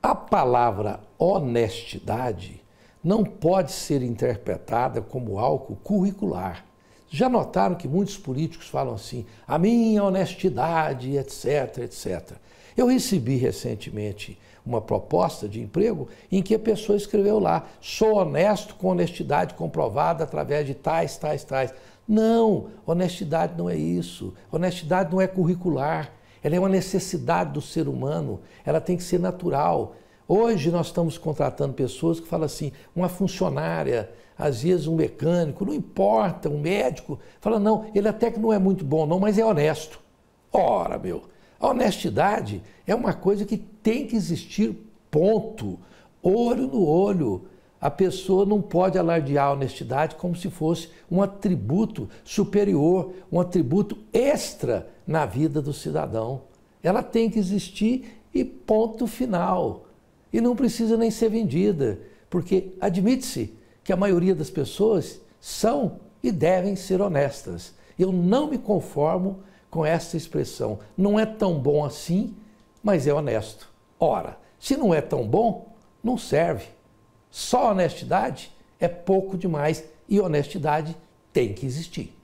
A palavra honestidade não pode ser interpretada como algo curricular. Já notaram que muitos políticos falam assim, a minha honestidade, etc, etc. Eu recebi recentemente uma proposta de emprego em que a pessoa escreveu lá, sou honesto com honestidade comprovada através de tais, tais, tais. Não, honestidade não é isso. Honestidade não é curricular. Ela é uma necessidade do ser humano, ela tem que ser natural. Hoje nós estamos contratando pessoas que falam assim, uma funcionária, às vezes um mecânico, não importa, um médico, fala, não, ele até que não é muito bom, não, mas é honesto. Ora, meu, a honestidade é uma coisa que tem que existir, ponto. Olho no olho. A pessoa não pode alardear a honestidade como se fosse um atributo superior, um atributo extra na vida do cidadão. Ela tem que existir e ponto final. E não precisa nem ser vendida, porque admite-se que a maioria das pessoas são e devem ser honestas. Eu não me conformo com essa expressão. Não é tão bom assim, mas é honesto. Ora, se não é tão bom, não serve. Só honestidade é pouco demais e honestidade tem que existir.